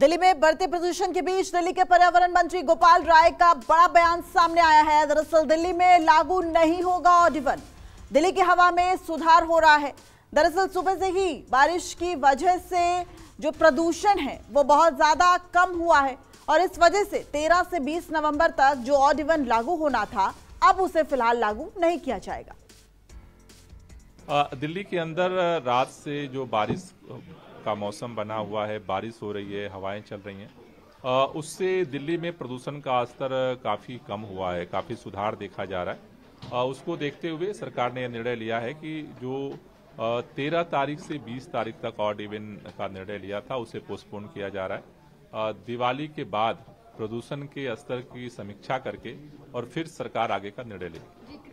दिल्ली में बढ़ते प्रदूषण के बीच दिल्ली के पर्यावरण मंत्री गोपाल राय का बड़ा बयान सामने आया है दरअसल दिल्ली में लागू नहीं होगा ऑडिवन दिल्ली की हवा में सुधार हो रहा है दरअसल सुबह से ही बारिश की वजह से जो प्रदूषण है वो बहुत ज़्यादा कम हुआ है और इस वजह से 13 से 20 नवंबर तक जो ऑडिवन लागू होना था अब उसे फिलहाल लागू नहीं किया जाएगा दिल्ली के अंदर रात से जो बारिश का मौसम बना हुआ है बारिश हो रही है हवाएं चल रही हैं उससे दिल्ली में प्रदूषण का स्तर काफ़ी कम हुआ है काफ़ी सुधार देखा जा रहा है उसको देखते हुए सरकार ने यह निर्णय लिया है कि जो तेरह तारीख से बीस तारीख तक ऑड इवन का निर्णय लिया था उसे पोस्टपोन किया जा रहा है दिवाली के बाद प्रदूषण के स्तर की समीक्षा करके और फिर सरकार आगे का निर्णय लेगी